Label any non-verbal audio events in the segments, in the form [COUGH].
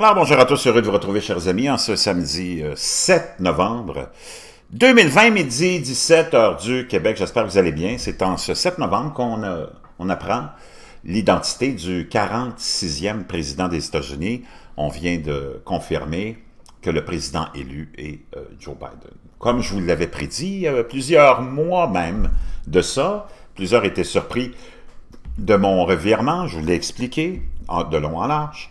Alors bonjour à tous, heureux de vous retrouver chers amis en ce samedi 7 euh, novembre 2020, midi 17 heures du Québec. J'espère que vous allez bien. C'est en ce 7 novembre qu'on euh, on apprend l'identité du 46e président des États-Unis. On vient de confirmer que le président élu est euh, Joe Biden. Comme je vous l'avais prédit, plusieurs mois même de ça, plusieurs étaient surpris de mon revirement, je vous l'ai expliqué, de long en large.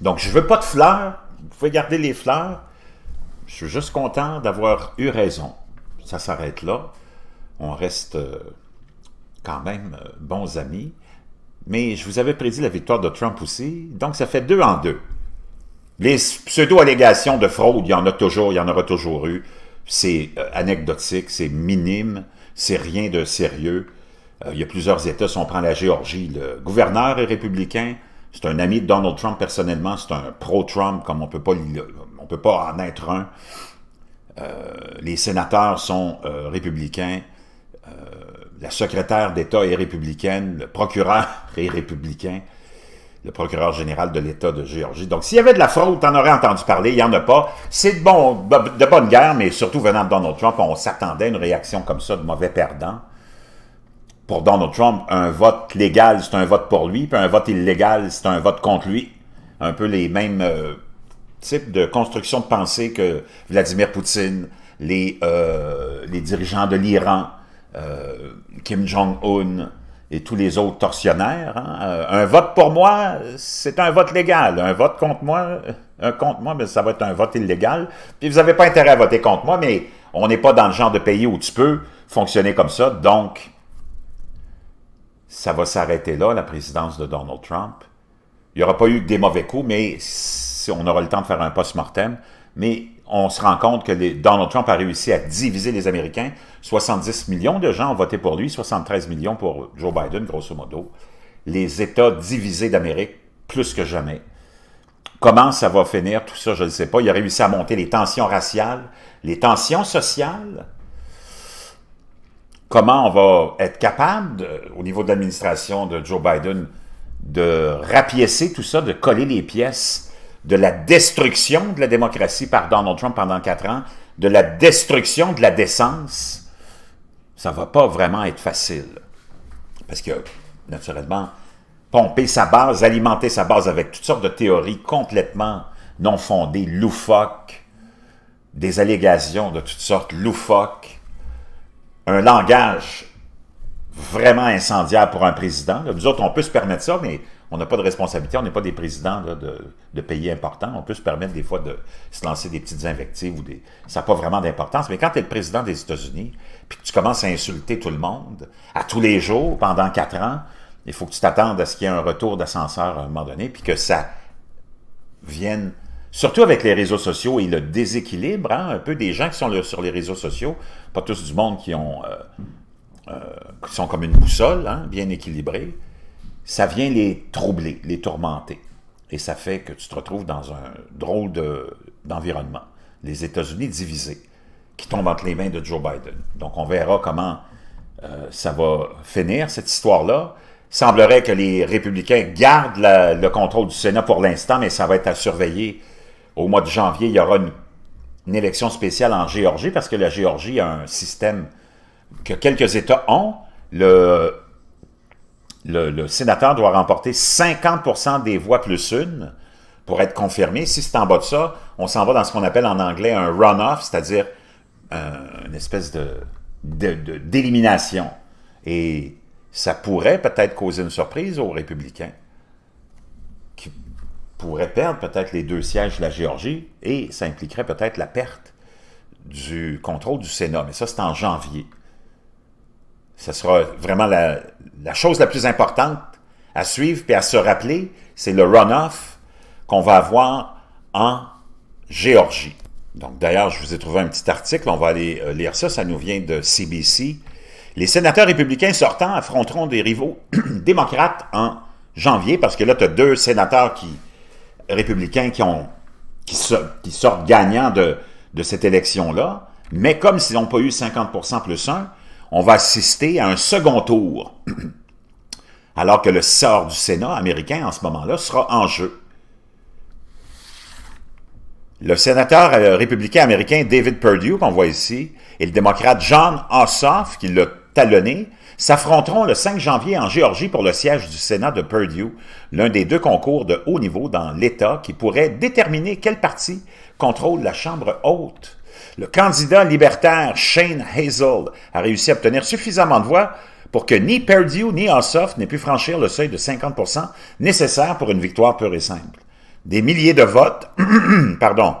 Donc, je veux pas de fleurs. Vous pouvez garder les fleurs. Je suis juste content d'avoir eu raison. Ça s'arrête là. On reste euh, quand même euh, bons amis. Mais je vous avais prédit la victoire de Trump aussi. Donc, ça fait deux en deux. Les pseudo-allégations de fraude, il y en a toujours, il y en aura toujours eu. C'est euh, anecdotique, c'est minime, c'est rien de sérieux. il y a plusieurs États, si on prend la Géorgie, le gouverneur est républicain, c'est un ami de Donald Trump personnellement, c'est un pro-Trump, comme on peut pas, peut pas en être un. Euh, les sénateurs sont euh, républicains, euh, la secrétaire d'État est républicaine, le procureur [LAUGHS] est républicain, le procureur général de l'État de Géorgie. Donc, s'il y avait de la fraude, t'en aurais entendu parler, il n'y en a pas. C'est de, bon, de bonne guerre, mais surtout venant de Donald Trump, on s'attendait à une réaction comme ça de mauvais perdant pour Donald Trump, un vote légal, c'est un vote pour lui, puis un vote illégal, c'est un vote contre lui. Un peu les mêmes euh, types de construction de pensée que Vladimir Poutine, les, euh, les dirigeants de l'Iran, euh, Kim Jong-un et tous les autres tortionnaires. Hein. un vote pour moi, c'est un vote légal. Un vote contre moi, un contre moi, mais ben, ça va être un vote illégal. Puis vous n'avez pas intérêt à voter contre moi, mais on n'est pas dans le genre de pays où tu peux fonctionner comme ça, donc ça va s'arrêter là, la présidence de Donald Trump. Il n'y aura pas eu que des mauvais coups, mais on aura le temps de faire un post-mortem. Mais on se rend compte que Donald Trump a réussi à diviser les Américains. 70 millions de gens ont voté pour lui, 73 millions pour Joe Biden, grosso modo. Les États divisés d'Amérique, plus que jamais. Comment ça va finir, tout ça, je ne sais pas. Il a réussi à monter les tensions raciales, les tensions sociales, comment on va être capable, au niveau de l'administration de Joe Biden, de rapiécer tout ça, de coller les pièces de la destruction de la démocratie par Donald Trump pendant quatre ans, de la destruction de la décence, ça va pas vraiment être facile. Parce que, naturellement, pomper sa base, alimenter sa base avec toutes sortes de théories complètement non fondées, loufoques, des allégations de toutes sortes loufoques, un langage vraiment incendiaire pour un président. Nous autres, on peut se permettre ça, mais on n'a pas de responsabilité, on n'est pas des présidents de, de, pays importants. On peut se permettre des fois de se lancer des petites invectives ou des. Ça n'a pas vraiment d'importance. Mais quand tu es le président des États-Unis, puis que tu commences à insulter tout le monde à tous les jours pendant quatre ans, il faut que tu t'attendes à ce qu'il y ait un retour d'ascenseur à un moment donné, puis que ça vienne Surtout avec les réseaux sociaux et le déséquilibre, hein, un peu des gens qui sont sur les réseaux sociaux, pas tous du monde qui ont euh, euh, sont comme une boussole, hein, bien équilibrée, ça vient les troubler, les tourmenter. Et ça fait que tu te retrouves dans un drôle d'environnement. les États-Unis divisés, qui tombent entre les mains de Joe Biden. Donc on verra comment euh, ça va finir, cette histoire-là semblerait que les républicains gardent le contrôle du Sénat pour l'instant, mais ça va être à surveiller au mois de janvier, il y aura une, élection spéciale en Géorgie parce que la Géorgie a un système que quelques États ont. Le, le, sénateur doit remporter 50 des voix plus une pour être confirmé. Si c'est en bas de ça, on s'en va dans ce qu'on appelle en anglais un runoff, c'est-à-dire euh, une espèce de d'élimination. Et ça pourrait peut-être causer une surprise aux républicains pourrait perdre peut-être les deux sièges de la Géorgie et ça impliquerait peut-être la perte du contrôle du Sénat. Mais ça, c'est en janvier. Ce sera vraiment la, chose la plus importante à suivre et à se rappeler, c'est le runoff qu'on va avoir en Géorgie. Donc d'ailleurs, je vous ai trouvé un petit article, on va aller euh, lire ça, ça nous vient de CBC. Les sénateurs républicains sortants affronteront des rivaux [CLEARS THROAT] démocrates en janvier, parce que là, tu as deux sénateurs qui républicains qui, ont, qui, sortent, gagnants de, cette élection-là, mais comme ils n'ont pas eu 50 plus 1, on va assister à un second tour, [CLEARS THROAT] alors que le sort du Sénat américain en ce moment-là sera en jeu. Le sénateur euh, républicain américain David Perdue, qu'on voit ici, et le démocrate John Ossoff, qui l'a talonné, s'affronteront le 5 janvier en Géorgie pour le siège du Sénat de Purdue, l'un des deux concours de haut niveau dans l'État qui pourrait déterminer quel parti contrôle la Chambre haute. Le candidat libertaire Shane Hazel a réussi à obtenir suffisamment de voix pour que ni Purdue ni Ossoff n'aient pu franchir le seuil de 50 nécessaire pour une victoire pure et simple. Des milliers de votes, [CLEARS THROAT] pardon,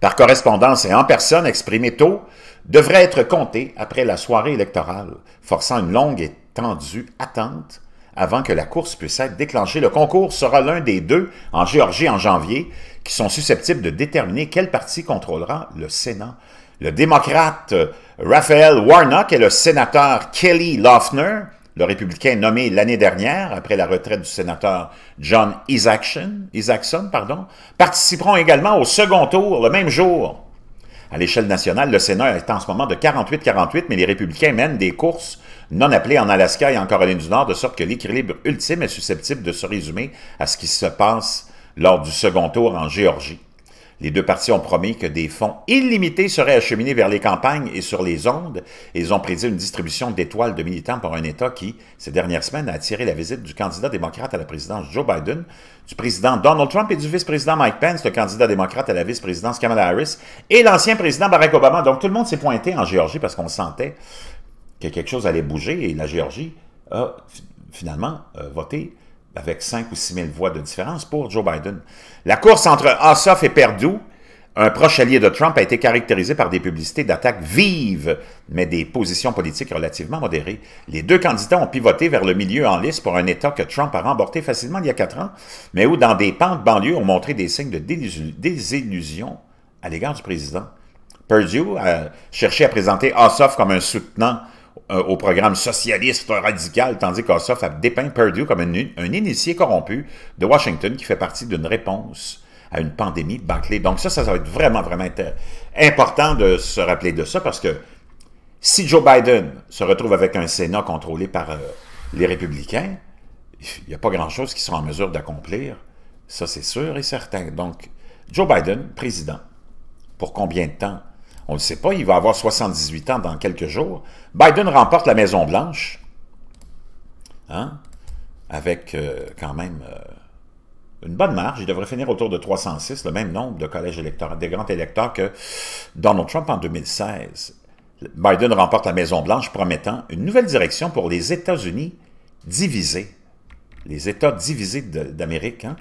par correspondance et en personne exprimés tôt, devrait être compté après la soirée électorale, forçant une longue et tendue attente avant que la course puisse être déclenchée. Le concours sera l'un des deux, en Géorgie en janvier, qui sont susceptibles de déterminer quel parti contrôlera le Sénat. Le démocrate euh, Raphael Warnock et le sénateur Kelly Loeffner, le républicain nommé l'année dernière après la retraite du sénateur John Isaacson, pardon, participeront également au second tour le même jour à l'échelle nationale, le Sénat est en ce moment de 48-48, mais les républicains mènent des courses non appelées en Alaska et en Caroline du Nord, de sorte que l'équilibre ultime est susceptible de se résumer à ce qui se passe lors du second tour en Géorgie. Les deux parties ont promis que des fonds illimités seraient acheminés vers les campagnes et sur les ondes, ils ont prédit une distribution d'étoiles de militants pour un État qui, ces dernières semaines, a attiré la visite du candidat démocrate à la présidence Joe Biden, du président Donald Trump et du vice-président Mike Pence, le candidat démocrate à la vice-présidence Kamala Harris, et l'ancien président Barack Obama. Donc tout le monde s'est pointé en Géorgie parce qu'on sentait que quelque chose allait bouger, et la Géorgie a finalement euh, voté avec 5 ou 6 000 voix de différence pour Joe Biden. La course entre Ossoff et Perdue, un proche allié de Trump, a été caractérisée par des publicités d'attaques vives, mais des positions politiques relativement modérées. Les deux candidats ont pivoté vers le milieu en lice pour un État que Trump a remporté facilement il y a quatre ans, mais où dans des pentes banlieues, ont montré des signes de désillusion à l'égard du président. Perdue a cherché à présenter Ossoff comme un soutenant euh, au programme socialiste radical, tandis qu'Ossoff a dépeint Purdue comme un initié corrompu de Washington qui fait partie d'une réponse à une pandémie bâclée. Donc ça, ça, va être vraiment, vraiment important de se rappeler de ça parce que si Joe Biden se retrouve avec un Sénat contrôlé par euh, les républicains, il n'y a pas grand-chose qu'ils sont en mesure d'accomplir. Ça, c'est sûr et certain. Donc, Joe Biden, président, pour combien de temps on ne le sait pas, il va avoir 78 ans dans quelques jours. Biden remporte la Maison-Blanche, hein, avec euh, quand même euh, une bonne marge. Il devrait finir autour de 306, le même nombre de collèges électeurs, des grands électeurs que Donald Trump en 2016. Biden remporte la Maison-Blanche promettant une nouvelle direction pour les États-Unis divisés. Les États divisés d'Amérique. Hein.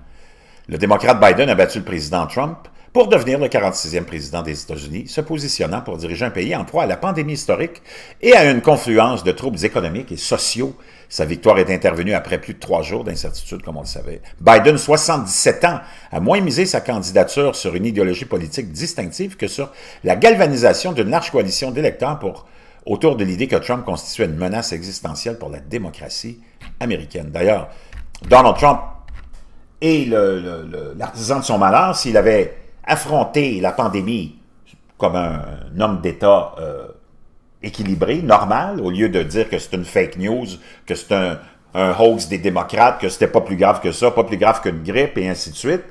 Le démocrate Biden a battu le président Trump pour devenir le 46e président des États-Unis, se positionnant pour diriger un pays en proie à la pandémie historique et à une confluence de troubles économiques et sociaux. Sa victoire est intervenue après plus de trois jours d'incertitude, comme on le savait. Biden, 77 ans, a moins misé sa candidature sur une idéologie politique distinctive que sur la galvanisation d'une large coalition d'électeurs pour autour de l'idée que Trump constituait une menace existentielle pour la démocratie américaine. D'ailleurs, Donald Trump est l'artisan de son malheur. S'il avait affronter la pandémie comme un homme d'État euh, équilibré, normal, au lieu de dire que c'est une fake news, que c'est un, hoax des démocrates, que c'était pas plus grave que ça, pas plus grave qu'une grippe, et ainsi de suite,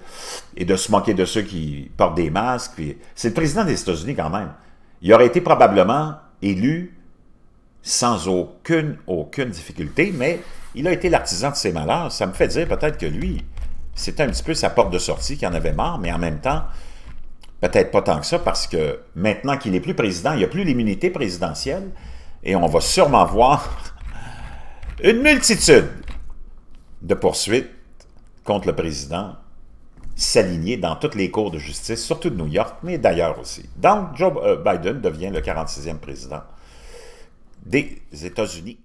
et de se moquer de ceux qui portent des masques. C'est le président des États-Unis quand même. Il aurait été probablement élu sans aucune, aucune difficulté, mais il a été l'artisan de ses malheurs. Ça me fait dire peut-être que lui, c'était un petit peu sa porte de sortie qui en avait marre, mais en même temps, peut-être pas tant que ça, parce que maintenant qu'il n'est plus président, il n'y a plus l'immunité présidentielle, et on va sûrement voir [LAUGHS] une multitude de poursuites contre le président s'aligner dans toutes les cours de justice, surtout de New York, mais d'ailleurs aussi. Donc, Joe euh, Biden devient le 46e président des États-Unis.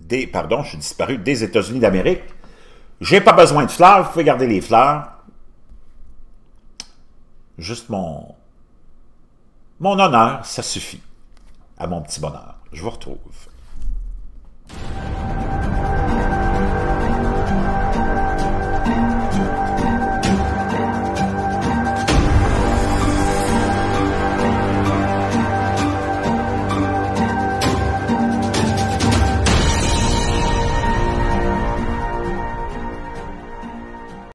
Des, pardon, je suis disparu, des États-Unis d'Amérique. J'ai pas besoin de fleurs, vous pouvez garder les fleurs. Juste mon, mon honneur, ça suffit à mon petit bonheur. Je vous retrouve.